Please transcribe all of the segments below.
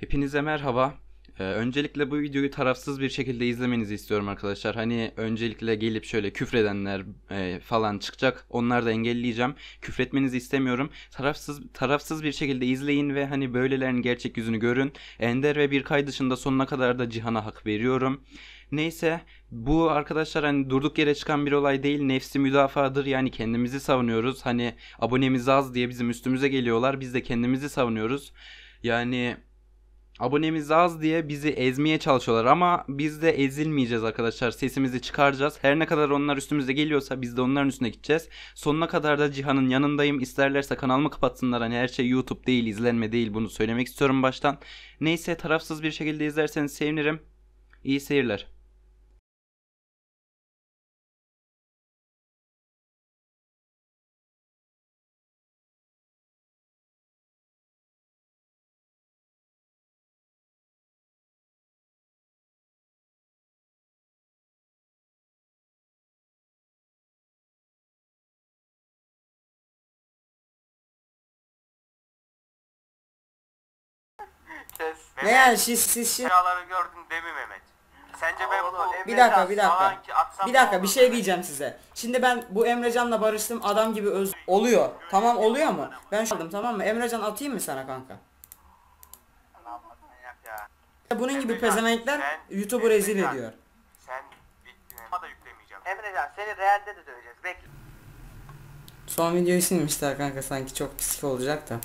Hepinize merhaba. Ee, öncelikle bu videoyu tarafsız bir şekilde izlemenizi istiyorum arkadaşlar. Hani öncelikle gelip şöyle küfredenler e, falan çıkacak. Onları da engelleyeceğim. Küfretmenizi istemiyorum. Tarafsız tarafsız bir şekilde izleyin ve hani böylelerin gerçek yüzünü görün. Ender ve bir Birkay dışında sonuna kadar da Cihan'a hak veriyorum. Neyse bu arkadaşlar hani durduk yere çıkan bir olay değil nefsi müdafadır yani kendimizi savunuyoruz. Hani abonemiz az diye bizim üstümüze geliyorlar biz de kendimizi savunuyoruz. Yani Abonemiz az diye bizi ezmeye çalışıyorlar ama biz de ezilmeyeceğiz arkadaşlar. Sesimizi çıkaracağız. Her ne kadar onlar üstümüze geliyorsa biz de onların üstüne gideceğiz. Sonuna kadar da Cihan'ın yanındayım. İsterlerse kanalımı kapatsınlar. Hani her şey YouTube değil, izlenme değil. Bunu söylemek istiyorum baştan. Neyse tarafsız bir şekilde izlerseniz sevinirim. İyi seyirler. Kes. Ne yani siz siz siz şey- gördün değil Mehmet? Sence ben bu Emre bir dakika bir dakika. Bir dakika bir şey diyeceğim size. Şimdi ben bu Emrecan'la barıştım adam gibi öz oluyor. Tamam oluyor mu? Ben şu aldım tamam mı? Emrecan atayım mı sana kanka? Bunun gibi pezevenkler YouTube'u rezil ediyor. Sen da yüklemeyeceğim. Emrecan seni realde de döveceğiz. Bekle. Son videoyu silmişler kanka sanki çok psik olacak da.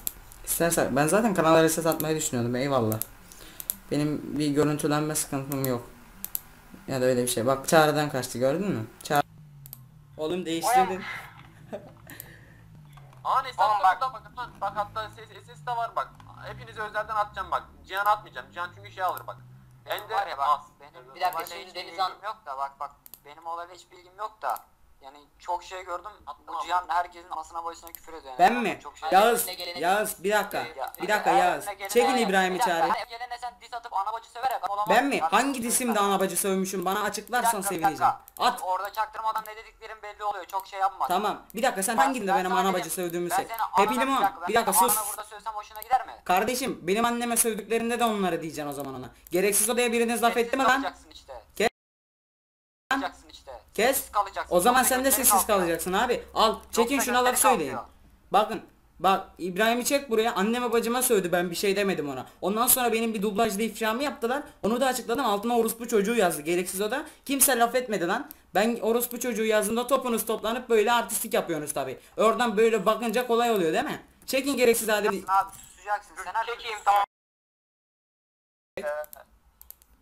İstersen ben zaten kanalları ses atmayı düşünüyordum eyvallah. Benim bir görüntülenme sıkıntım yok. Ya da öyle bir şey. Bak çağrıdan kaçtı gördün mü? Çağrı... Oğlum değiştirdin. An hesapta bak, bak, bak hatta ses, ses de var bak. Hepinizi özelden atacağım bak. Cihan atmayacağım. Cihan çünkü şey alır bak. Benim Ender var ya bak. Ah. Benim, bir dakika şimdi Deniz yok da bak bak. Benim olayla hiç bilgim yok da. Yani çok şey gördüm. Bu Cihan herkesin anasına başına küfür ediyor. Yani. Ben mi? Çok şey Yağız, Yağız bir dakika. Ya, bir dakika Yağız. Çekin İbrahim'i çağrı. Gelene sen dis atıp anabacı söverek. Ben mi? Hangi disimde bacı sövmüşüm? Bana açıklarsan dakika, sevineceğim. At. Orada çaktırmadan ne dediklerim belli oluyor. Çok şey yapma. Tamam. Bir dakika sen hangi hanginde benim anabacı sövdüğümü sev. Pepi limon. Bir dakika sus. burada sövsem hoşuna gider mi? Kardeşim benim anneme sövdüklerinde de onları diyeceksin o zaman ona. Gereksiz odaya biriniz laf etti mi lan? Işte. Lan. Kes. O zaman sen de sessiz kalacaksın abi. Al çekin şuna laf söyleyin. Bakın Bak İbrahim'i çek buraya anneme bacıma söyledi, ben bir şey demedim ona. Ondan sonra benim bir dublajda iframı yaptılar. Onu da açıkladım altına orospu çocuğu yazdı gereksiz o da. Kimse laf etmedi lan. Ben orospu çocuğu yazdığımda topunuz toplanıp böyle artistik yapıyorsunuz tabi. Oradan böyle bakınca kolay oluyor değil mi? Çekin gereksiz ademi. Abi susacaksın sen Çekeyim tamam. Ee...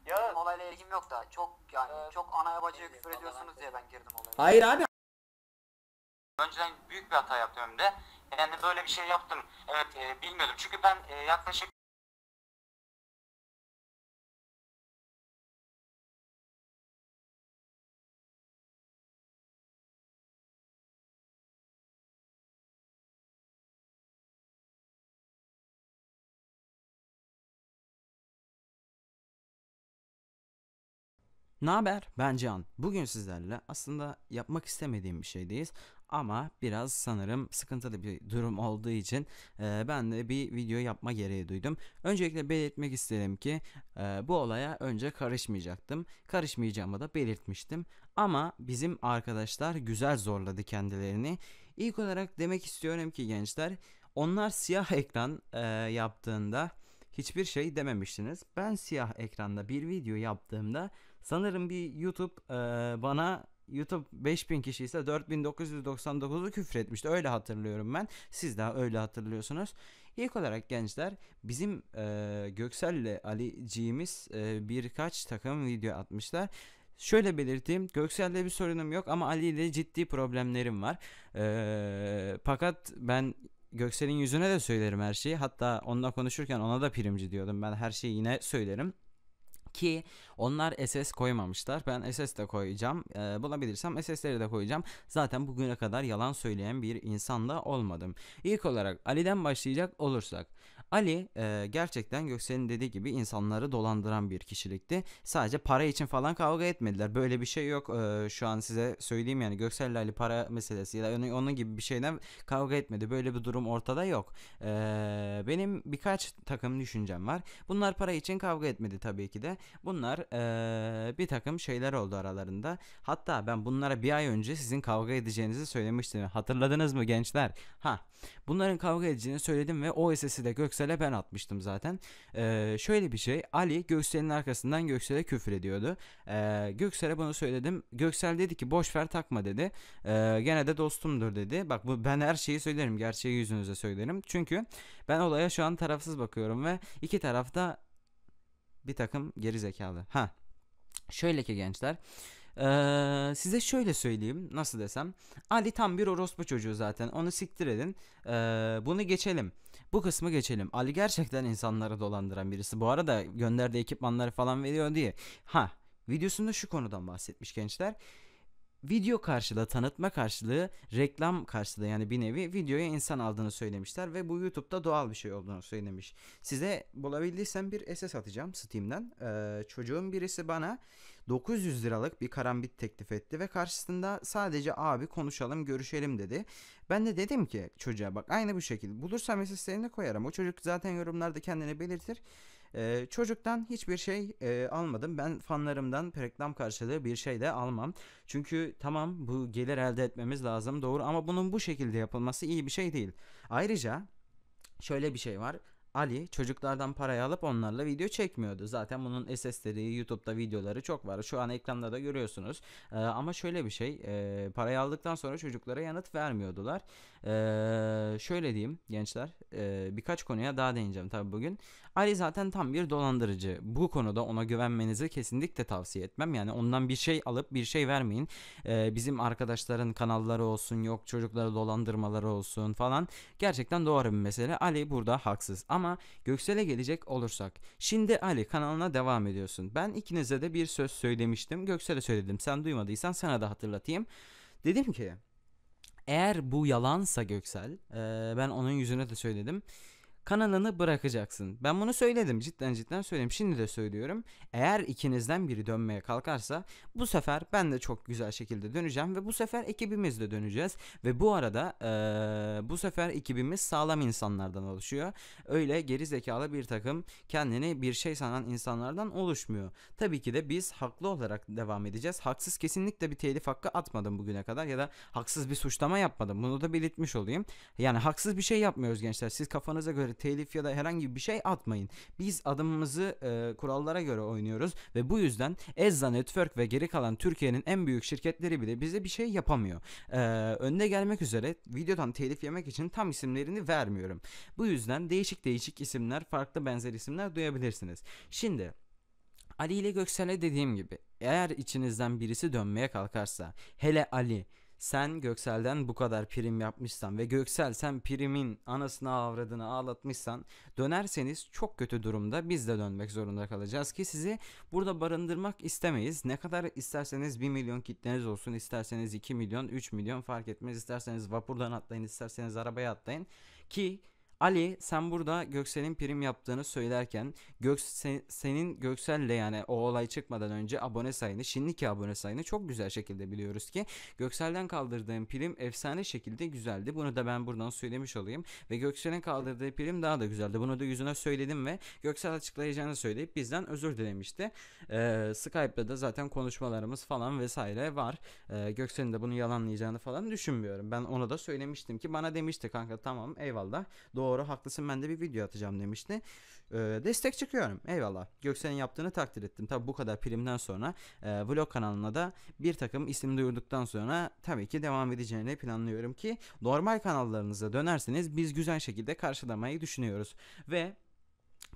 Ya olayla ilgim yok da çok yani evet. çok anaya bacıya küfür ediyorsunuz diye ben girdim olaya. Hayır abi. Önceden büyük bir hata yaptım hem de. Yani böyle bir şey yaptım. Evet e, bilmiyordum. Çünkü ben e, yaklaşık Ne haber? Ben Can. Bugün sizlerle aslında yapmak istemediğim bir şeydeyiz ama biraz sanırım sıkıntılı bir durum olduğu için e, ben de bir video yapma gereği duydum. Öncelikle belirtmek isterim ki e, bu olaya önce karışmayacaktım. Karışmayacağımı da belirtmiştim. Ama bizim arkadaşlar güzel zorladı kendilerini. İlk olarak demek istiyorum ki gençler onlar siyah ekran e, yaptığında hiçbir şey dememiştiniz. Ben siyah ekranda bir video yaptığımda Sanırım bir YouTube e, bana YouTube 5000 kişi ise 4999'u küfretmişti. Öyle hatırlıyorum ben. Siz daha öyle hatırlıyorsunuz. İlk olarak gençler bizim e, ile Ali'ciğimiz e, birkaç takım video atmışlar. Şöyle belirteyim. Göksel'de bir sorunum yok ama Ali ile ciddi problemlerim var. E, fakat ben Göksel'in yüzüne de söylerim her şeyi. Hatta onunla konuşurken ona da primci diyordum. Ben her şeyi yine söylerim ki onlar SS koymamışlar. Ben SS de koyacağım. E, bulabilirsem SS'leri de koyacağım. Zaten bugüne kadar yalan söyleyen bir insan da olmadım. İlk olarak Ali'den başlayacak olursak Ali e, gerçekten Göksel'in dediği gibi insanları dolandıran bir kişilikti. Sadece para için falan kavga etmediler. Böyle bir şey yok. E, şu an size söyleyeyim yani Göksel'le Ali para meselesi ya da onun, onun gibi bir şeyden kavga etmedi. Böyle bir durum ortada yok. E, benim birkaç takım düşüncem var. Bunlar para için kavga etmedi tabii ki de. Bunlar e, bir takım şeyler oldu aralarında. Hatta ben bunlara bir ay önce sizin kavga edeceğinizi söylemiştim. Hatırladınız mı gençler? Ha. Bunların kavga edeceğini söyledim ve o esesi de Göksel Göksel'e ben atmıştım zaten. Ee, şöyle bir şey. Ali Göksel'in arkasından Göksel'e küfür ediyordu. Ee, Göksel'e bunu söyledim. Göksel dedi ki boş ver takma dedi. Ee, gene de dostumdur dedi. Bak bu ben her şeyi söylerim. Gerçeği yüzünüze söylerim. Çünkü ben olaya şu an tarafsız bakıyorum ve iki tarafta bir takım geri zekalı. Ha. Şöyle ki gençler. Ee, size şöyle söyleyeyim nasıl desem Ali tam bir orospu çocuğu zaten onu siktir edin ee, bunu geçelim bu kısmı geçelim. Ali gerçekten insanları dolandıran birisi. Bu arada gönderdiği ekipmanları falan veriyor diye. Ha videosunda şu konudan bahsetmiş gençler video karşılığı, tanıtma karşılığı, reklam karşılığı yani bir nevi videoya insan aldığını söylemişler ve bu YouTube'da doğal bir şey olduğunu söylemiş. Size bulabildiysem bir SS atacağım Steam'den. Ee, çocuğun birisi bana 900 liralık bir karambit teklif etti ve karşısında sadece abi konuşalım görüşelim dedi. Ben de dedim ki çocuğa bak aynı bu şekilde bulursam SS'lerine koyarım. O çocuk zaten yorumlarda kendini belirtir. Ee, çocuktan hiçbir şey e, almadım. Ben fanlarımdan reklam karşılığı bir şey de almam. Çünkü tamam bu gelir elde etmemiz lazım doğru ama bunun bu şekilde yapılması iyi bir şey değil. Ayrıca şöyle bir şey var. Ali çocuklardan parayı alıp onlarla video çekmiyordu. Zaten bunun SS'leri, YouTube'da videoları çok var. Şu an ekranda da görüyorsunuz. Ee, ama şöyle bir şey. E, parayı aldıktan sonra çocuklara yanıt vermiyordular. Ee, şöyle diyeyim gençler. E, birkaç konuya daha değineceğim tabii bugün. Ali zaten tam bir dolandırıcı. Bu konuda ona güvenmenizi kesinlikle tavsiye etmem. Yani ondan bir şey alıp bir şey vermeyin. Ee, bizim arkadaşların kanalları olsun yok çocuklara dolandırmaları olsun falan. Gerçekten doğru bir mesele. Ali burada haksız. Ama ama Göksel'e gelecek olursak. Şimdi Ali kanalına devam ediyorsun. Ben ikinize de bir söz söylemiştim. Göksel'e söyledim. Sen duymadıysan sana da hatırlatayım. Dedim ki eğer bu yalansa Göksel e, ben onun yüzüne de söyledim kanalını bırakacaksın. Ben bunu söyledim cidden cidden söyleyeyim. Şimdi de söylüyorum. Eğer ikinizden biri dönmeye kalkarsa bu sefer ben de çok güzel şekilde döneceğim ve bu sefer ekibimiz de döneceğiz. Ve bu arada ee, bu sefer ekibimiz sağlam insanlardan oluşuyor. Öyle geri zekalı bir takım kendini bir şey sanan insanlardan oluşmuyor. Tabii ki de biz haklı olarak devam edeceğiz. Haksız kesinlikle bir telif hakkı atmadım bugüne kadar ya da haksız bir suçlama yapmadım. Bunu da belirtmiş olayım. Yani haksız bir şey yapmıyoruz gençler. Siz kafanıza göre telif ya da herhangi bir şey atmayın. Biz adımımızı e, kurallara göre oynuyoruz ve bu yüzden Ezza Network ve geri kalan Türkiye'nin en büyük şirketleri bile bize bir şey yapamıyor. E, önde gelmek üzere videodan telif yemek için tam isimlerini vermiyorum. Bu yüzden değişik değişik isimler, farklı benzer isimler duyabilirsiniz. Şimdi Ali ile Göksel'e dediğim gibi eğer içinizden birisi dönmeye kalkarsa hele Ali sen Göksel'den bu kadar prim yapmışsan ve Göksel sen primin anasını avradını ağlatmışsan dönerseniz çok kötü durumda biz de dönmek zorunda kalacağız ki sizi burada barındırmak istemeyiz. Ne kadar isterseniz 1 milyon kitleniz olsun isterseniz 2 milyon 3 milyon fark etmez isterseniz vapurdan atlayın isterseniz arabaya atlayın ki Ali sen burada Göksel'in prim yaptığını söylerken Göksel, senin Göksel'le yani o olay çıkmadan önce abone sayını şimdiki abone sayını çok güzel şekilde biliyoruz ki Göksel'den kaldırdığın prim efsane şekilde güzeldi. Bunu da ben buradan söylemiş olayım ve Göksel'in kaldırdığı prim daha da güzeldi. Bunu da yüzüne söyledim ve Göksel açıklayacağını söyleyip bizden özür dilemişti. Ee, Skype'da da zaten konuşmalarımız falan vesaire var. Ee, Göksel'in de bunu yalanlayacağını falan düşünmüyorum. Ben ona da söylemiştim ki bana demişti kanka tamam eyvallah doğru doğru haklısın ben de bir video atacağım demişti. E, destek çıkıyorum eyvallah. Göksel'in yaptığını takdir ettim. Tabi bu kadar primden sonra e, vlog kanalına da bir takım isim duyurduktan sonra tabii ki devam edeceğini planlıyorum ki normal kanallarınıza dönerseniz biz güzel şekilde karşılamayı düşünüyoruz. Ve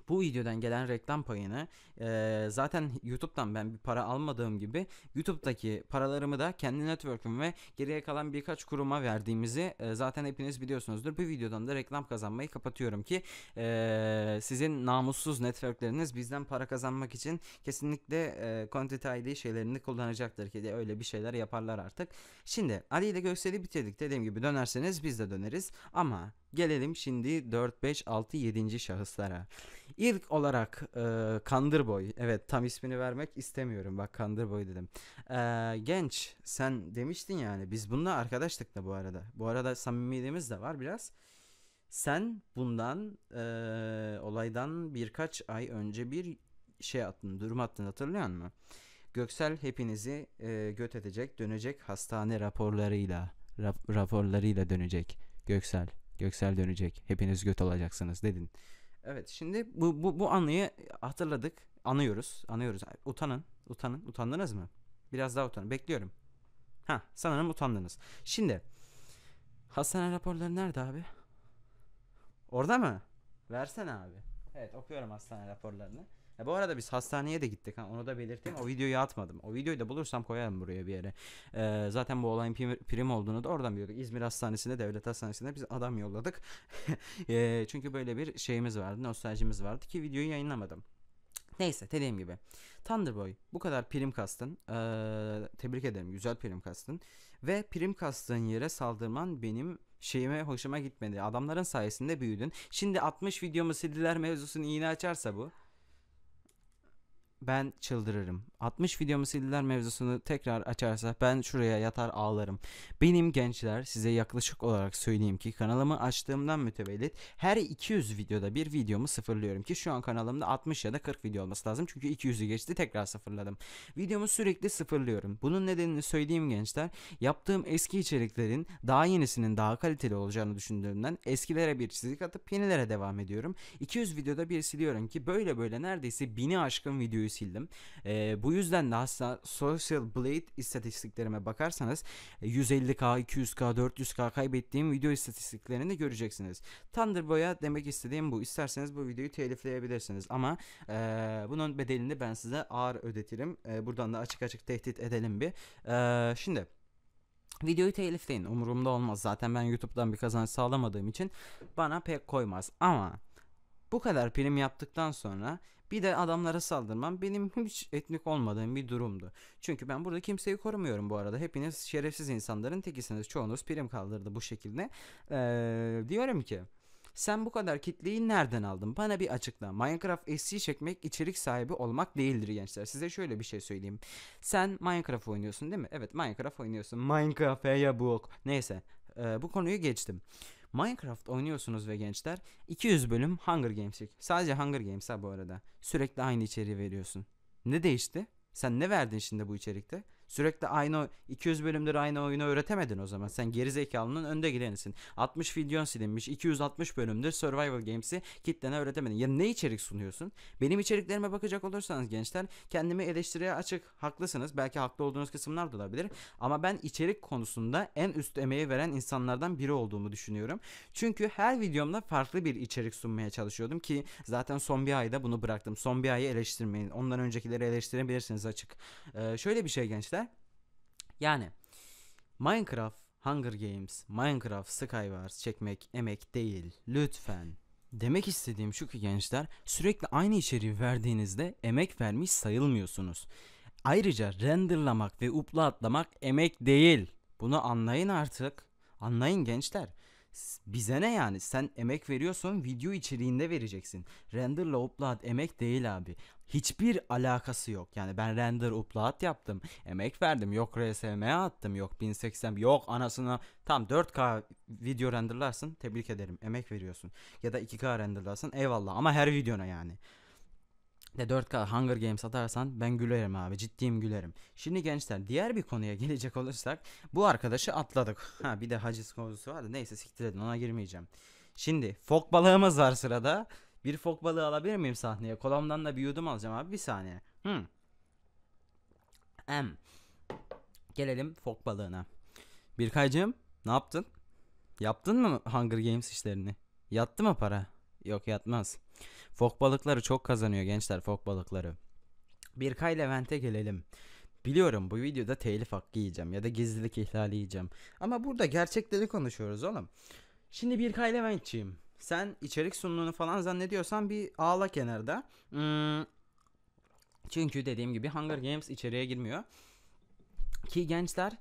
bu videodan gelen reklam payını e, zaten YouTube'dan ben bir para almadığım gibi YouTube'daki paralarımı da kendi network'üm ve geriye kalan birkaç kuruma verdiğimizi e, zaten hepiniz biliyorsunuzdur. Bu videodan da reklam kazanmayı kapatıyorum ki e, sizin namussuz networkleriniz bizden para kazanmak için kesinlikle e, Content ID şeylerini kullanacaktır ki de öyle bir şeyler yaparlar artık. Şimdi Ali ile Göksel'i bitirdik dediğim gibi dönerseniz biz de döneriz ama Gelelim şimdi 4, 5, 6, 7. şahıslara. İlk olarak e, Kandırboy. Evet tam ismini vermek istemiyorum. Bak Kandırboy dedim. E, genç sen demiştin yani biz bununla arkadaştık da bu arada. Bu arada samimiyetimiz de var biraz. Sen bundan e, olaydan birkaç ay önce bir şey attın, durum attın hatırlıyor musun? Göksel hepinizi e, göt edecek, dönecek hastane raporlarıyla, rap, raporlarıyla dönecek Göksel. Göksel dönecek. Hepiniz göt olacaksınız dedin. Evet şimdi bu, bu, bu anıyı hatırladık. Anıyoruz. Anıyoruz. Utanın. Utanın. Utandınız mı? Biraz daha utanın. Bekliyorum. Ha sanırım utandınız. Şimdi hastane raporları nerede abi? Orada mı? Versene abi. Evet okuyorum hastane raporlarını. Ya bu arada biz hastaneye de gittik. Ha, onu da belirteyim. O videoyu atmadım. O videoyu da bulursam koyarım buraya bir yere. Ee, zaten bu olayın prim, prim olduğunu da oradan biliyorduk. İzmir Hastanesi'nde, Devlet Hastanesi'nde biz adam yolladık. e, çünkü böyle bir şeyimiz vardı. Nostaljimiz vardı ki videoyu yayınlamadım. Neyse dediğim gibi. Thunderboy bu kadar prim kastın. Ee, tebrik ederim güzel prim kastın. Ve prim kastığın yere saldırman benim şeyime hoşuma gitmedi. Adamların sayesinde büyüdün. Şimdi 60 videomu sildiler mevzusunu iğne açarsa bu ben çıldırırım. 60 videomu sildiler mevzusunu tekrar açarsa ben şuraya yatar ağlarım. Benim gençler size yaklaşık olarak söyleyeyim ki kanalımı açtığımdan mütevellit her 200 videoda bir videomu sıfırlıyorum ki şu an kanalımda 60 ya da 40 video olması lazım. Çünkü 200'ü geçti tekrar sıfırladım. Videomu sürekli sıfırlıyorum. Bunun nedenini söyleyeyim gençler. Yaptığım eski içeriklerin daha yenisinin daha kaliteli olacağını düşündüğümden eskilere bir çizik atıp yenilere devam ediyorum. 200 videoda bir siliyorum ki böyle böyle neredeyse 1000'i aşkın videoyu sildim. E, bu yüzden de aslında Social Blade istatistiklerime bakarsanız 150K, 200K, 400K kaybettiğim video istatistiklerini göreceksiniz. Thunderboy'a demek istediğim bu. İsterseniz bu videoyu telifleyebilirsiniz ama e, bunun bedelini ben size ağır ödetirim. E, buradan da açık açık tehdit edelim bir. E, şimdi... Videoyu telifleyin umurumda olmaz zaten ben YouTube'dan bir kazanç sağlamadığım için bana pek koymaz ama bu kadar prim yaptıktan sonra bir de adamlara saldırmam benim hiç etnik olmadığım bir durumdu. Çünkü ben burada kimseyi korumuyorum bu arada. Hepiniz şerefsiz insanların tekisiniz. Çoğunuz prim kaldırdı bu şekilde. Ee, diyorum ki sen bu kadar kitleyi nereden aldın? Bana bir açıkla. Minecraft SC çekmek içerik sahibi olmak değildir gençler. Size şöyle bir şey söyleyeyim. Sen Minecraft oynuyorsun değil mi? Evet Minecraft oynuyorsun. Minecraft ya bu. Neyse. Ee, bu konuyu geçtim. Minecraft oynuyorsunuz ve gençler 200 bölüm Hunger Games'lik. Sadece Hunger Games ha bu arada. Sürekli aynı içeriği veriyorsun. Ne değişti? Sen ne verdin şimdi bu içerikte? Sürekli aynı 200 bölümdür aynı oyunu öğretemedin o zaman. Sen geri zekalının önde gidenisin. 60 videon silinmiş. 260 bölümdür Survival Games'i kitlene öğretemedin. Ya ne içerik sunuyorsun? Benim içeriklerime bakacak olursanız gençler kendimi eleştiriye açık. Haklısınız. Belki haklı olduğunuz kısımlar da olabilir. Ama ben içerik konusunda en üst emeği veren insanlardan biri olduğumu düşünüyorum. Çünkü her videomda farklı bir içerik sunmaya çalışıyordum ki zaten son bir ayda bunu bıraktım. Son bir ayı eleştirmeyin. Ondan öncekileri eleştirebilirsiniz açık. Ee, şöyle bir şey gençler. Yani Minecraft, Hunger Games, Minecraft, Skywars çekmek emek değil. Lütfen. Demek istediğim şu ki gençler sürekli aynı içeriği verdiğinizde emek vermiş sayılmıyorsunuz. Ayrıca renderlamak ve upla atlamak emek değil. Bunu anlayın artık. Anlayın gençler. Bize ne yani? Sen emek veriyorsun, video içeriğinde vereceksin. Renderla upload emek değil abi hiçbir alakası yok. Yani ben render upload yaptım. Emek verdim. Yok RSM attım. Yok 1080 yok anasına. Tam 4K video renderlarsın. Tebrik ederim. Emek veriyorsun. Ya da 2K renderlarsın. Eyvallah ama her videona yani. De 4K Hunger Games atarsan ben gülerim abi. Ciddiyim gülerim. Şimdi gençler diğer bir konuya gelecek olursak bu arkadaşı atladık. Ha bir de haciz konusu vardı. Neyse siktir edin ona girmeyeceğim. Şimdi fok balığımız var sırada. Bir fok balığı alabilir miyim sahneye? Kolamdan da bir yudum alacağım abi bir saniye. Hmm. Gelelim fok balığına. Birkaycığım ne yaptın? Yaptın mı Hunger Games işlerini? Yattı mı para? Yok yatmaz. Fok balıkları çok kazanıyor gençler fok balıkları. Birkay Levent'e gelelim. Biliyorum bu videoda telif hakkı yiyeceğim ya da gizlilik ihlali yiyeceğim. Ama burada gerçekleri konuşuyoruz oğlum. Şimdi Birkay Levent'çiyim sen içerik sunumunu falan zannediyorsan bir ağla kenarda. Hmm. Çünkü dediğim gibi Hunger Games içeriye girmiyor. Ki gençler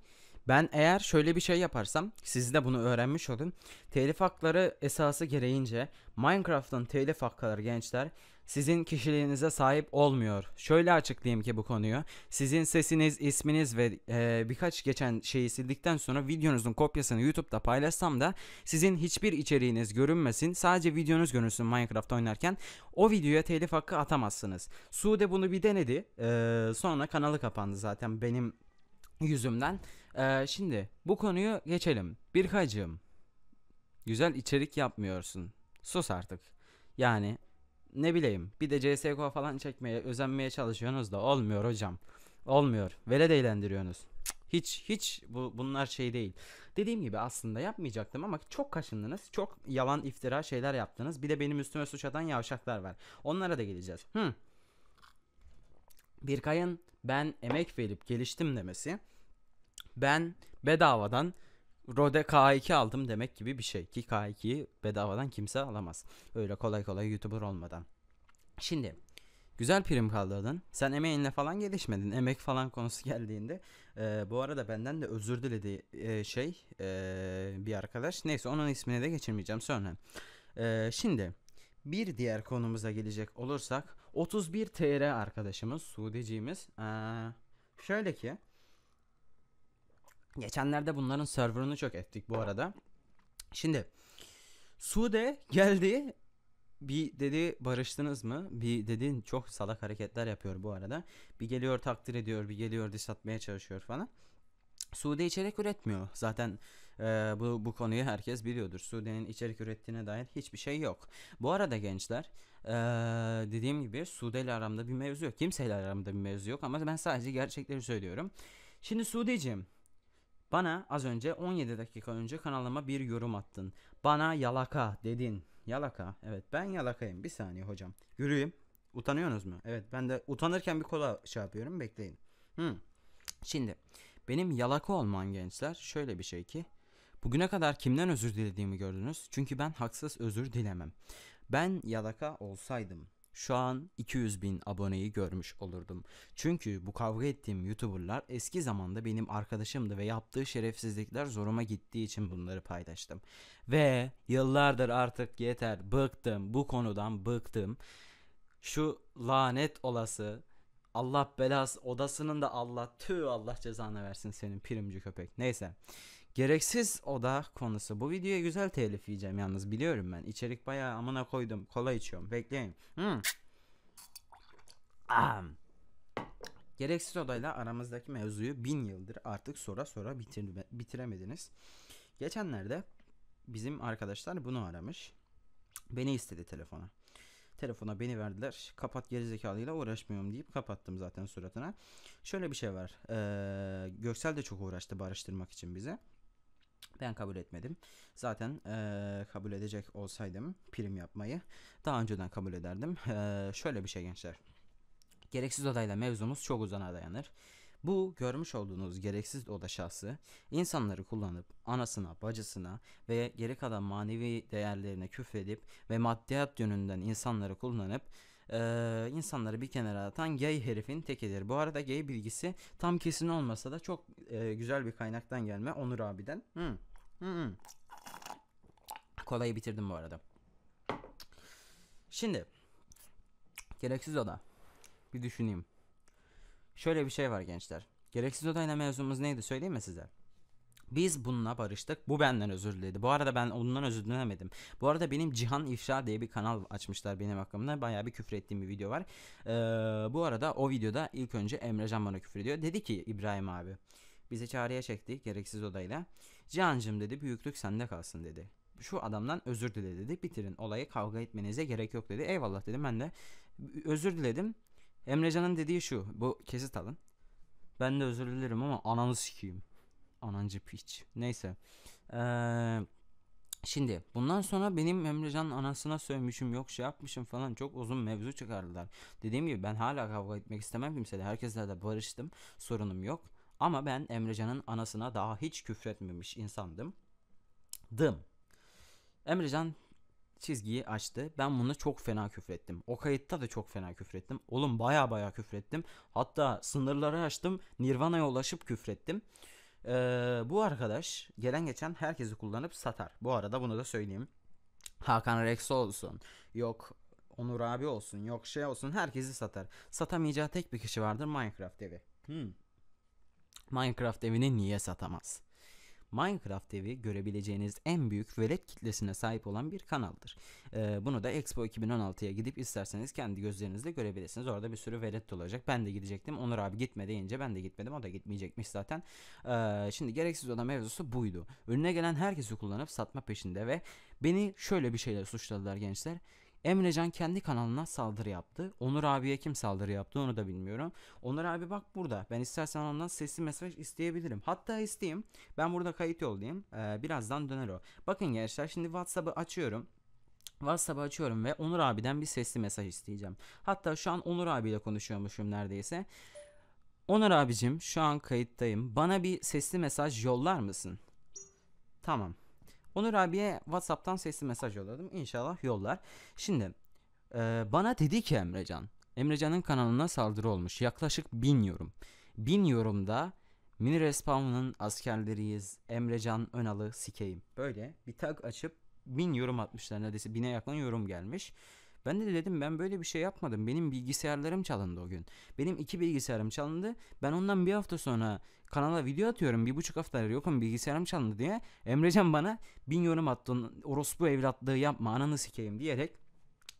ben eğer şöyle bir şey yaparsam siz de bunu öğrenmiş olun. Telif hakları esası gereğince Minecraft'ın telif hakları gençler sizin kişiliğinize sahip olmuyor. Şöyle açıklayayım ki bu konuyu. Sizin sesiniz, isminiz ve e, birkaç geçen şeyi sildikten sonra videonuzun kopyasını YouTube'da paylaşsam da sizin hiçbir içeriğiniz görünmesin. Sadece videonuz görünsün Minecraft oynarken. O videoya telif hakkı atamazsınız. Sude bunu bir denedi. E, sonra kanalı kapandı zaten benim yüzümden. E, şimdi bu konuyu geçelim. Birkaçım Güzel içerik yapmıyorsun. Sus artık. Yani ne bileyim bir de CSGO falan çekmeye özenmeye çalışıyorsunuz da olmuyor hocam. Olmuyor. Vele de eğlendiriyorsunuz. hiç hiç bu, bunlar şey değil. Dediğim gibi aslında yapmayacaktım ama çok kaşındınız. Çok yalan iftira şeyler yaptınız. Bir de benim üstüme suç atan yavşaklar var. Onlara da geleceğiz. Hı. kayın ben emek verip geliştim demesi ben bedavadan Rode K2 aldım demek gibi bir şey ki K2'yi bedavadan kimse alamaz. Öyle kolay kolay YouTuber olmadan. Şimdi güzel prim kaldırdın. Sen emeğinle falan gelişmedin. Emek falan konusu geldiğinde e, bu arada benden de özür diledi e, şey e, bir arkadaş. Neyse onun ismini de geçirmeyeceğim sonra. E, şimdi bir diğer konumuza gelecek olursak 31 TR arkadaşımız Sudeciğimiz e, şöyle ki Geçenlerde bunların serverını çok ettik bu arada. Şimdi Sude geldi bir dedi barıştınız mı? Bir dedin çok salak hareketler yapıyor bu arada. Bir geliyor takdir ediyor, bir geliyor diş atmaya çalışıyor falan. Sude içerik üretmiyor. Zaten e, bu, bu konuyu herkes biliyordur. Sude'nin içerik ürettiğine dair hiçbir şey yok. Bu arada gençler e, dediğim gibi Sude ile aramda bir mevzu yok. Kimseyle aramda bir mevzu yok ama ben sadece gerçekleri söylüyorum. Şimdi Sude'cim bana az önce 17 dakika önce kanalıma bir yorum attın. Bana yalaka dedin. Yalaka. Evet ben yalakayım. Bir saniye hocam. Yürüyeyim. Utanıyorsunuz mu? Evet ben de utanırken bir kola şey yapıyorum. Bekleyin. Hmm. Şimdi benim yalaka olman gençler şöyle bir şey ki. Bugüne kadar kimden özür dilediğimi gördünüz. Çünkü ben haksız özür dilemem. Ben yalaka olsaydım şu an 200 bin aboneyi görmüş olurdum. Çünkü bu kavga ettiğim YouTuber'lar eski zamanda benim arkadaşımdı ve yaptığı şerefsizlikler zoruma gittiği için bunları paylaştım. Ve yıllardır artık yeter bıktım bu konudan bıktım. Şu lanet olası Allah belas odasının da Allah tüh Allah cezanı versin senin primci köpek. Neyse. Gereksiz oda konusu. Bu videoya güzel telif yiyeceğim yalnız biliyorum ben. İçerik bayağı amına koydum. Kola içiyorum. Bekleyin. Hmm. Ah. Gereksiz odayla aramızdaki mevzuyu bin yıldır artık sonra sonra bitirme, bitiremediniz. Geçenlerde bizim arkadaşlar bunu aramış. Beni istedi telefona. Telefona beni verdiler. Kapat gerizekalıyla uğraşmıyorum deyip kapattım zaten suratına. Şöyle bir şey var. Ee, Göksel de çok uğraştı barıştırmak için bize. Ben kabul etmedim. Zaten e, kabul edecek olsaydım prim yapmayı daha önceden kabul ederdim. E, şöyle bir şey gençler. Gereksiz odayla mevzumuz çok uzana dayanır. Bu görmüş olduğunuz gereksiz oda şahsı insanları kullanıp anasına, bacısına ve geri kalan manevi değerlerine küfredip ve maddiyat yönünden insanları kullanıp e, insanları bir kenara atan gay herifin tekidir. Bu arada gay bilgisi tam kesin olmasa da çok e, güzel bir kaynaktan gelme Onur abiden. Hmm. Hmm. Kolayı bitirdim bu arada. Şimdi gereksiz oda. Bir düşüneyim. Şöyle bir şey var gençler. Gereksiz odayla mevzumuz neydi söyleyeyim mi size? Biz bununla barıştık. Bu benden özür diledi. Bu arada ben ondan özür dilemedim. Bu arada benim Cihan İfşa diye bir kanal açmışlar benim hakkımda. Bayağı bir küfür ettiğim bir video var. Ee, bu arada o videoda ilk önce Emre Can bana küfür ediyor. Dedi ki İbrahim abi bizi çağrıya çekti gereksiz odayla. Cihan'cım dedi büyüklük sende kalsın dedi. Şu adamdan özür dile dedi. Bitirin olayı kavga etmenize gerek yok dedi. Eyvallah dedim ben de özür diledim. Emre Can'ın dediği şu bu kesit alın. Ben de özür dilerim ama ananı sikeyim. Anancı piç. Neyse. Eee... Şimdi bundan sonra benim Emrecan anasına söylemişim yok şey yapmışım falan çok uzun mevzu çıkardılar. Dediğim gibi ben hala kavga etmek istemem kimseyle. Herkesle de barıştım. Sorunum yok. Ama ben Emrecan'ın anasına daha hiç küfretmemiş insandım. Dım. Emrecan çizgiyi açtı. Ben bunu çok fena küfrettim. O kayıtta da çok fena küfrettim. Oğlum baya baya küfrettim. Hatta sınırları açtım. Nirvana'ya ulaşıp küfrettim. ettim. Ee, bu arkadaş gelen geçen herkesi kullanıp satar. Bu arada bunu da söyleyeyim. Hakan Rex olsun. Yok Onur abi olsun. Yok şey olsun. Herkesi satar. Satamayacağı tek bir kişi vardır Minecraft evi. Hmm. Minecraft evini niye satamaz? Minecraft devi görebileceğiniz en büyük velet kitlesine sahip olan bir kanaldır. Ee, bunu da Expo 2016'ya gidip isterseniz kendi gözlerinizle görebilirsiniz. Orada bir sürü velet olacak. Ben de gidecektim. Onur abi gitme deyince ben de gitmedim. O da gitmeyecekmiş zaten. Ee, şimdi gereksiz olan mevzusu buydu. Önüne gelen herkesi kullanıp satma peşinde ve beni şöyle bir şeyler suçladılar gençler. Emrecan kendi kanalına saldırı yaptı. Onur abiye kim saldırı yaptı onu da bilmiyorum. Onur abi bak burada. Ben istersen ondan sesli mesaj isteyebilirim. Hatta isteyeyim. Ben burada kayıt yollayayım. Ee, birazdan döner o. Bakın gençler şimdi WhatsApp'ı açıyorum. WhatsApp'ı açıyorum ve Onur abiden bir sesli mesaj isteyeceğim. Hatta şu an Onur abiyle konuşuyormuşum neredeyse. Onur abicim şu an kayıttayım. Bana bir sesli mesaj yollar mısın? Tamam. Onur abiye Whatsapp'tan sesli mesaj yolladım. İnşallah yollar. Şimdi e, bana dedi ki Emrecan. Emrecan'ın kanalına saldırı olmuş. Yaklaşık bin yorum. Bin yorumda Mini Respawn'ın askerleriyiz. Emrecan Önal'ı sikeyim. Böyle bir tag açıp bin yorum atmışlar neredeyse bine yakın yorum gelmiş. Ben de dedim ben böyle bir şey yapmadım. Benim bilgisayarlarım çalındı o gün. Benim iki bilgisayarım çalındı. Ben ondan bir hafta sonra kanala video atıyorum. Bir buçuk haftadır yokum bilgisayarım çalındı diye. Emrecan bana bin yorum attın. Orospu evlatlığı yapma ananı sikeyim diyerek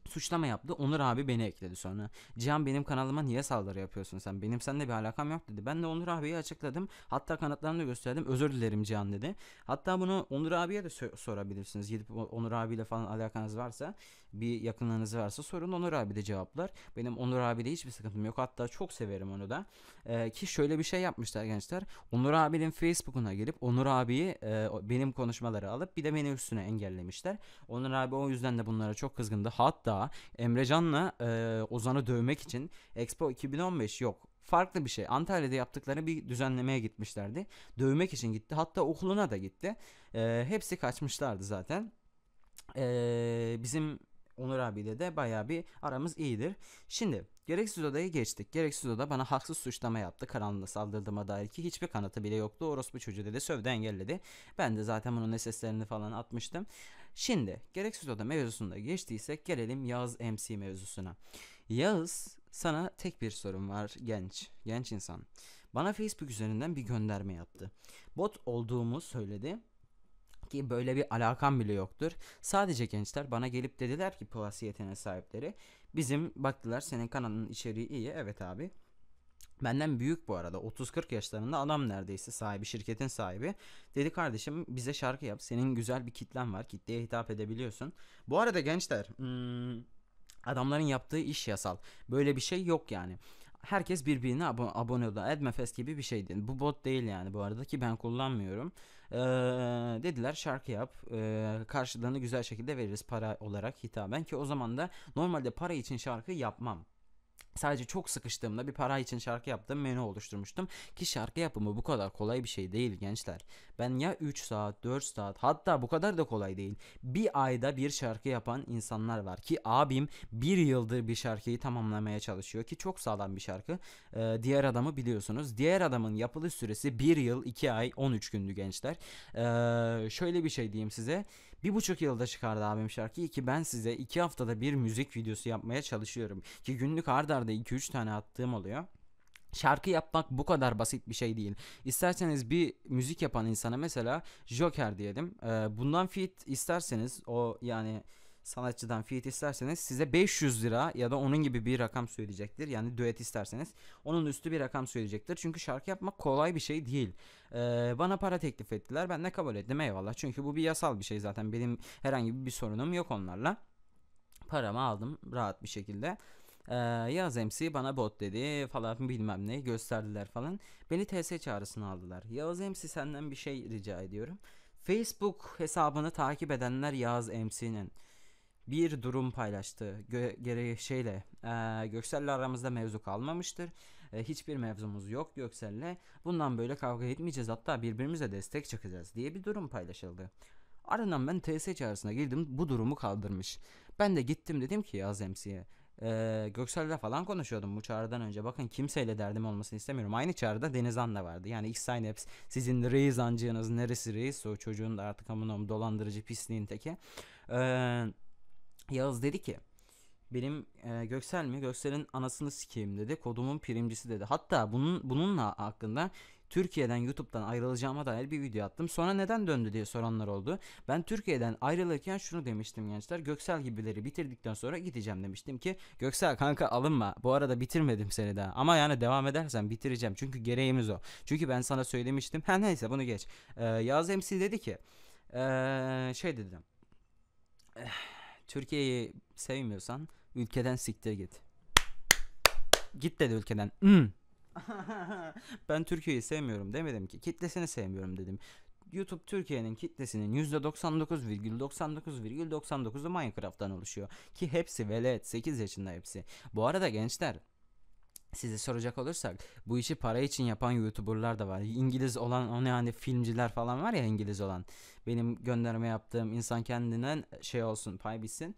suçlama yaptı. Onur abi beni ekledi sonra. Cihan benim kanalıma niye saldırı yapıyorsun sen? Benim seninle bir alakam yok dedi. Ben de Onur abiye açıkladım. Hatta kanıtlarını da gösterdim. Özür dilerim Cihan dedi. Hatta bunu Onur abiye de sorabilirsiniz. Gidip Onur abiyle falan alakanız varsa bir yakınlarınız varsa sorun Onur abi de cevaplar. Benim Onur abi de hiçbir sıkıntım yok. Hatta çok severim onu da. E, ki şöyle bir şey yapmışlar gençler. Onur abinin Facebook'una gelip Onur abiyi e, benim konuşmaları alıp bir de beni üstüne engellemişler. Onur abi o yüzden de bunlara çok kızgındı. Hatta Emrecan'la e, Ozan'ı dövmek için Expo 2015 yok farklı bir şey. Antalya'da yaptıkları bir düzenlemeye gitmişlerdi. Dövmek için gitti. Hatta okuluna da gitti. E, hepsi kaçmışlardı zaten. E, bizim Onur abiyle de baya bir aramız iyidir. Şimdi gereksiz odaya geçtik. Gereksiz oda bana haksız suçlama yaptı. Karanlığına saldırdığıma dair ki hiçbir kanıtı bile yoktu. Orospu çocuğu dedi sövdü engelledi. Ben de zaten bunun seslerini falan atmıştım. Şimdi gereksiz oda mevzusunda geçtiysek gelelim Yağız MC mevzusuna. Yağız sana tek bir sorun var genç, genç insan. Bana Facebook üzerinden bir gönderme yaptı. Bot olduğumu söyledi ki böyle bir alakam bile yoktur. Sadece gençler bana gelip dediler ki Plus yeteneğe sahipleri. Bizim baktılar senin kanalın içeriği iyi. Evet abi. Benden büyük bu arada 30-40 yaşlarında adam neredeyse sahibi şirketin sahibi. Dedi kardeşim bize şarkı yap senin güzel bir kitlen var kitleye hitap edebiliyorsun. Bu arada gençler hmm, adamların yaptığı iş yasal böyle bir şey yok yani herkes birbirine abone, abone oldu. Edmefest gibi bir şeydi. Bu bot değil yani bu arada ki ben kullanmıyorum. Ee, dediler şarkı yap. Ee, karşılığını güzel şekilde veririz para olarak hitaben ki o zaman da normalde para için şarkı yapmam. Sadece çok sıkıştığımda bir para için şarkı yaptığım menü oluşturmuştum. Ki şarkı yapımı bu kadar kolay bir şey değil gençler. Ben ya 3 saat 4 saat hatta bu kadar da kolay değil. Bir ayda bir şarkı yapan insanlar var. Ki abim bir yıldır bir şarkıyı tamamlamaya çalışıyor. Ki çok sağlam bir şarkı. Ee, diğer adamı biliyorsunuz. Diğer adamın yapılış süresi 1 yıl 2 ay 13 gündü gençler. Ee, şöyle bir şey diyeyim size. Bir buçuk yılda çıkardı abim şarkıyı ki ben size iki haftada bir müzik videosu yapmaya çalışıyorum. Ki günlük ard arda 2-3 tane attığım oluyor. Şarkı yapmak bu kadar basit bir şey değil. İsterseniz bir müzik yapan insana mesela Joker diyelim. Ee, bundan fit isterseniz o yani sanatçıdan fiyat isterseniz size 500 lira ya da onun gibi bir rakam söyleyecektir. Yani düet isterseniz onun üstü bir rakam söyleyecektir. Çünkü şarkı yapmak kolay bir şey değil. Ee, bana para teklif ettiler. Ben de kabul ettim eyvallah. Çünkü bu bir yasal bir şey zaten. Benim herhangi bir sorunum yok onlarla. Paramı aldım rahat bir şekilde e, yaz MC bana bot dedi falan bilmem ne gösterdiler falan. Beni TS çağrısını aldılar. Yağız MC senden bir şey rica ediyorum. Facebook hesabını takip edenler Yağız MC'nin bir durum paylaştı. Gö gere şeyle e, Göksel'le aramızda mevzu kalmamıştır. E, hiçbir mevzumuz yok Göksel'le. Bundan böyle kavga etmeyeceğiz hatta birbirimize destek çıkacağız diye bir durum paylaşıldı. Ardından ben TS çağrısına girdim bu durumu kaldırmış. Ben de gittim dedim ki Yaz emsiye ee, Göksel'le falan konuşuyordum bu çağrıdan önce. Bakın kimseyle derdim olmasını istemiyorum. Aynı çağrıda denizan da vardı. Yani X-Sign sizin reis ancığınız neresi reis o çocuğun da artık amınam dolandırıcı pisliğin teki. Eee Yağız dedi ki benim e, Göksel mi? Göksel'in anasını sikeyim dedi. Kodumun primcisi dedi. Hatta bunun bununla hakkında Türkiye'den YouTube'dan ayrılacağıma dair bir video attım. Sonra neden döndü diye soranlar oldu. Ben Türkiye'den ayrılırken şunu demiştim gençler. Göksel gibileri bitirdikten sonra gideceğim demiştim ki Göksel kanka alınma. Bu arada bitirmedim seni daha. Ama yani devam edersen bitireceğim. Çünkü gereğimiz o. Çünkü ben sana söylemiştim. Ha neyse bunu geç. Ee, Yaz MC dedi ki ee, şey dedim. Eh Türkiye'yi sevmiyorsan ülkeden siktir git. git dedi ülkeden. Mm. ben Türkiye'yi sevmiyorum demedim ki. Kitlesini sevmiyorum dedim. YouTube Türkiye'nin kitlesinin %99,99,99'u Minecraft'tan oluşuyor. Ki hepsi velet 8 yaşında hepsi. Bu arada gençler sizi soracak olursak bu işi para için yapan YouTuber'lar da var. İngiliz olan o ne yani filmciler falan var ya İngiliz olan. Benim gönderme yaptığım insan kendinden şey olsun pay bitsin.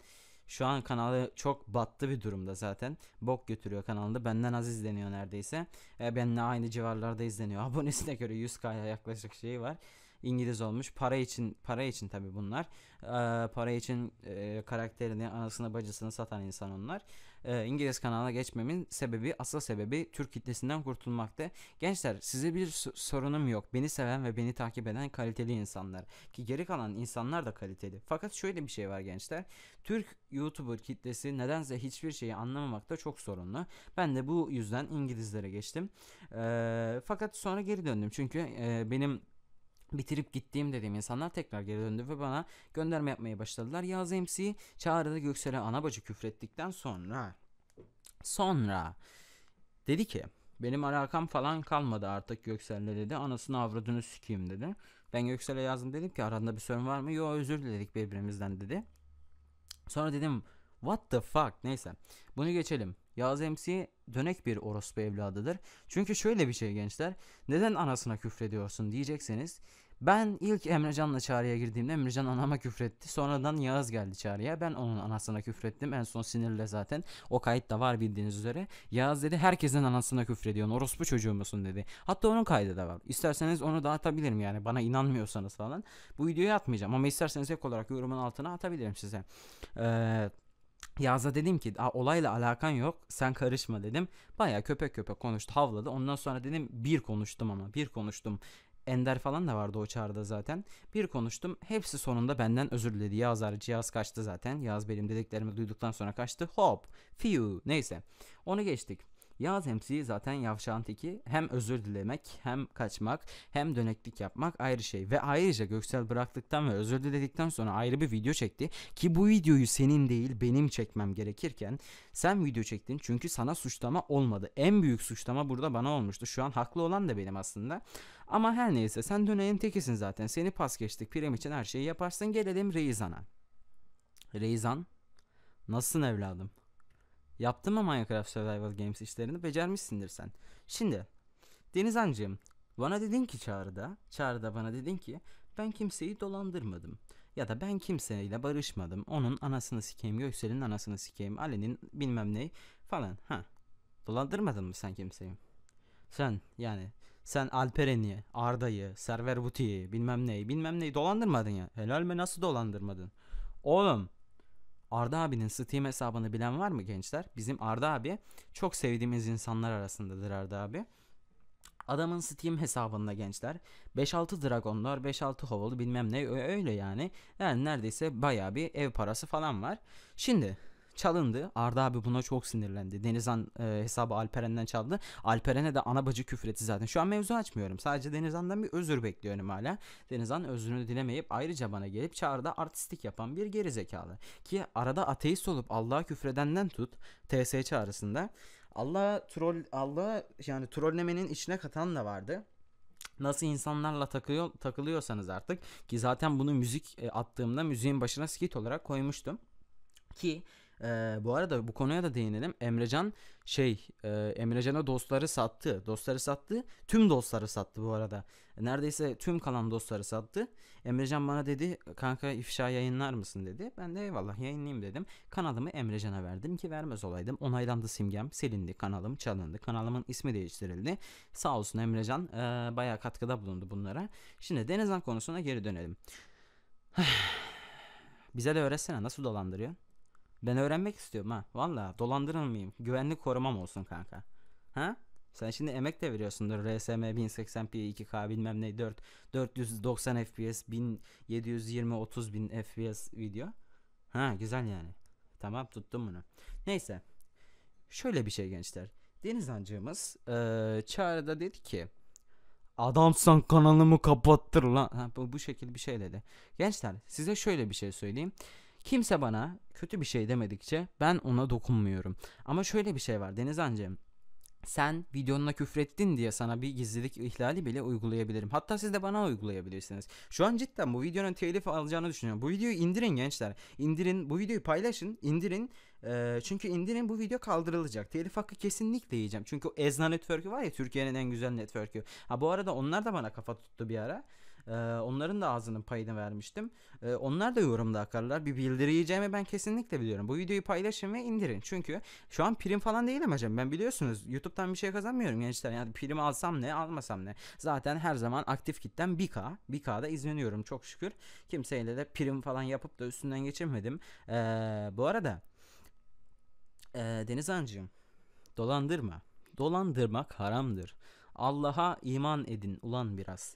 Şu an kanalı çok battı bir durumda zaten. Bok götürüyor kanalında. Benden az izleniyor neredeyse. E, benimle aynı civarlarda izleniyor. Abonesine göre 100k'ya yaklaşık şeyi var. İngiliz olmuş. Para için para için tabi bunlar. E, para için e, karakterini anasını bacısını satan insan onlar. E, İngiliz kanalına geçmemin sebebi asıl sebebi Türk kitlesinden kurtulmaktı. Gençler size bir sorunum yok. Beni seven ve beni takip eden kaliteli insanlar. Ki geri kalan insanlar da kaliteli. Fakat şöyle bir şey var gençler. Türk YouTuber kitlesi nedense hiçbir şeyi anlamamakta çok sorunlu. Ben de bu yüzden İngilizlere geçtim. E, fakat sonra geri döndüm. Çünkü e, benim bitirip gittiğim dediğim insanlar tekrar geri döndü ve bana gönderme yapmaya başladılar. Yaz MC çağrıda Göksel'e ana bacı küfrettikten sonra sonra dedi ki benim alakam falan kalmadı artık Göksel'le dedi. Anasını avradını sikeyim dedi. Ben Göksel'e yazdım dedim ki aranda bir sorun var mı? Yo özür diledik birbirimizden dedi. Sonra dedim what the fuck neyse bunu geçelim. Yaz MC dönek bir orospu evladıdır. Çünkü şöyle bir şey gençler. Neden anasına küfrediyorsun diyecekseniz ben ilk Emrecan'la çağrıya girdiğimde Emrecan anama küfretti. Sonradan Yağız geldi çağrıya. Ben onun anasına küfrettim. En son sinirle zaten. O kayıt da var bildiğiniz üzere. Yağız dedi herkesin anasına küfrediyorsun. Orospu çocuğu musun dedi. Hatta onun kaydı da var. İsterseniz onu da atabilirim yani. Bana inanmıyorsanız falan. Bu videoyu atmayacağım ama isterseniz ek olarak yorumun altına atabilirim size. Eee Yaz'a dedim ki olayla alakan yok sen karışma dedim. Baya köpek köpek konuştu havladı. Ondan sonra dedim bir konuştum ama bir konuştum. Ender falan da vardı o çağrıda zaten. Bir konuştum. Hepsi sonunda benden özür diledi. Yazar cihaz kaçtı zaten. Yaz benim dediklerimi duyduktan sonra kaçtı. Hop. Fiu. Neyse. Onu geçtik. Yaz MC zaten yavşağın teki hem özür dilemek hem kaçmak hem döneklik yapmak ayrı şey ve ayrıca Göksel bıraktıktan ve özür diledikten sonra ayrı bir video çekti ki bu videoyu senin değil benim çekmem gerekirken sen video çektin çünkü sana suçlama olmadı en büyük suçlama burada bana olmuştu şu an haklı olan da benim aslında ama her neyse sen dönenin tekisin zaten. Seni pas geçtik. Prim için her şeyi yaparsın. Gelelim Reizan'a. Reizan. Nasılsın evladım? Yaptın mı Minecraft Survival Games işlerini? Becermişsindir sen. Şimdi Denizancığım bana dedin ki çağrıda, çağrıda bana dedin ki ben kimseyi dolandırmadım. Ya da ben kimseyle barışmadım. Onun anasını sikeyim, Göksel'in anasını sikeyim, Ali'nin bilmem ne falan. Ha. Dolandırmadın mı sen kimseyi? Sen yani sen Alperen'i, Arda'yı, Server Buti'yi bilmem neyi bilmem neyi dolandırmadın ya. Helal mi nasıl dolandırmadın? Oğlum Arda abinin Steam hesabını bilen var mı gençler? Bizim Arda abi çok sevdiğimiz insanlar arasındadır Arda abi. Adamın Steam hesabında gençler 5-6 dragonlar 5-6 hovalı bilmem ne öyle yani. Yani neredeyse baya bir ev parası falan var. Şimdi çalındı. Arda abi buna çok sinirlendi. Denizhan e, hesabı Alperen'den çaldı. Alperen'e de ana bacı küfür etti zaten. Şu an mevzu açmıyorum. Sadece Denizhan'dan bir özür bekliyorum hala. Denizhan özrünü dilemeyip ayrıca bana gelip çağrıda artistik yapan bir gerizekalı. Ki arada ateist olup Allah'a küfredenden tut TS çağrısında Allah troll Allah yani trollemenin içine katan da vardı nasıl insanlarla takıyor, takılıyorsanız artık ki zaten bunu müzik e, attığımda müziğin başına skit olarak koymuştum ki ee, bu arada bu konuya da değinelim. Emrecan şey e, Emrecan'a dostları sattı. Dostları sattı. Tüm dostları sattı bu arada. Neredeyse tüm kalan dostları sattı. Emrecan bana dedi kanka ifşa yayınlar mısın dedi. Ben de eyvallah yayınlayayım dedim. Kanalımı Emrecan'a verdim ki vermez olaydım. Onaylandı simgem. Silindi kanalım çalındı. Kanalımın ismi değiştirildi. Sağ olsun Emrecan e, bayağı katkıda bulundu bunlara. Şimdi Denizhan konusuna geri dönelim. Bize de öğretsene nasıl dolandırıyor? Ben öğrenmek istiyorum ha. Valla dolandırılmayayım. Güvenlik korumam olsun kanka. Ha? Sen şimdi emek de veriyorsundur. RSM 1080p 2K bilmem ne 4 490 FPS 1720 30 bin FPS video. Ha güzel yani. Tamam tuttum bunu. Neyse. Şöyle bir şey gençler. Deniz Ancığımız ee, çağrıda dedi ki Adamsan kanalımı kapattır lan. Ha, bu, bu şekilde bir şey dedi. Gençler size şöyle bir şey söyleyeyim. Kimse bana kötü bir şey demedikçe ben ona dokunmuyorum. Ama şöyle bir şey var Deniz Ancem sen videonuna küfrettin diye sana bir gizlilik ihlali bile uygulayabilirim. Hatta siz de bana uygulayabilirsiniz. Şu an cidden bu videonun telif alacağını düşünüyorum. Bu videoyu indirin gençler. İndirin bu videoyu paylaşın. indirin. Ee, çünkü indirin bu video kaldırılacak. Telif hakkı kesinlikle yiyeceğim. Çünkü o Ezna Network'ü var ya Türkiye'nin en güzel network'ü. Ha bu arada onlar da bana kafa tuttu bir ara. Ee, onların da ağzının payını vermiştim. Ee, onlar da yorumda akarlar. Bir bildireceğimi ben kesinlikle biliyorum. Bu videoyu paylaşın ve indirin. Çünkü şu an prim falan değilim hocam. Ben biliyorsunuz YouTube'dan bir şey kazanmıyorum gençler. Yani prim alsam ne almasam ne. Zaten her zaman aktif kitten 1K. 1K'da izleniyorum çok şükür. Kimseyle de prim falan yapıp da üstünden geçemedim. Ee, bu arada e, Deniz Hancığım dolandırma. Dolandırmak haramdır. Allah'a iman edin ulan biraz.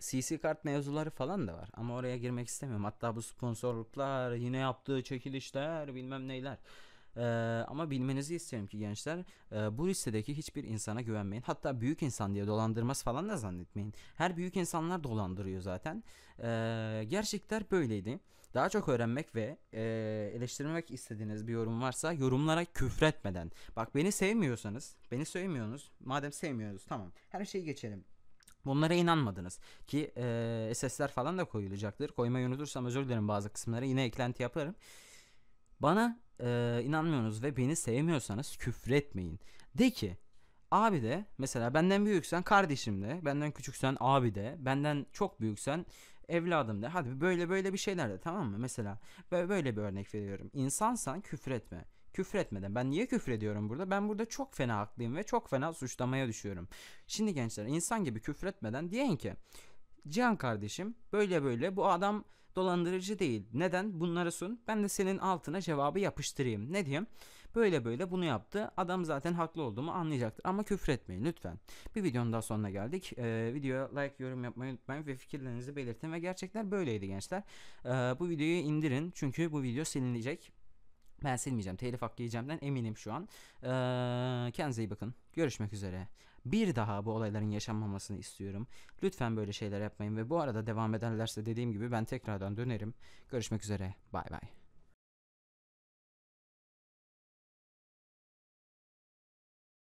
CC kart mevzuları falan da var ama oraya girmek istemiyorum. Hatta bu sponsorluklar, yine yaptığı çekilişler, bilmem neyler. Ee, ama bilmenizi isterim ki gençler e, bu listedeki hiçbir insana güvenmeyin. Hatta büyük insan diye dolandırmaz falan da zannetmeyin. Her büyük insanlar dolandırıyor zaten. Ee, gerçekler böyleydi. Daha çok öğrenmek ve e, eleştirmek istediğiniz bir yorum varsa yorumlara küfretmeden. Bak beni sevmiyorsanız, beni sevmiyorsunuz. Madem sevmiyorsunuz tamam her şeyi geçelim. Bunlara inanmadınız ki e, SS'ler falan da koyulacaktır. Koymayı unutursam özür dilerim bazı kısımlara yine eklenti yaparım. Bana e, inanmıyorsunuz ve beni sevmiyorsanız küfretmeyin. De ki abi de mesela benden büyüksen kardeşim de, benden küçüksen abi de, benden çok büyüksen evladım de. Hadi böyle böyle bir şeyler de tamam mı? Mesela böyle bir örnek veriyorum. İnsansan küfretme küfür etmeden. Ben niye küfür ediyorum burada? Ben burada çok fena haklıyım ve çok fena suçlamaya düşüyorum. Şimdi gençler insan gibi küfür etmeden diyen ki Cihan kardeşim böyle böyle bu adam dolandırıcı değil. Neden? Bunları sun. Ben de senin altına cevabı yapıştırayım. Ne diyeyim? Böyle böyle bunu yaptı. Adam zaten haklı olduğumu anlayacaktır. Ama küfür etmeyin lütfen. Bir videonun daha sonuna geldik. Ee, videoya like, yorum yapmayı unutmayın ve fikirlerinizi belirtin. Ve gerçekler böyleydi gençler. Ee, bu videoyu indirin. Çünkü bu video silinecek. Ben silmeyeceğim. Telif hakkı yiyeceğimden eminim şu an. Ee, kendinize iyi bakın. Görüşmek üzere. Bir daha bu olayların yaşanmamasını istiyorum. Lütfen böyle şeyler yapmayın ve bu arada devam ederlerse dediğim gibi ben tekrardan dönerim. Görüşmek üzere. Bay bay.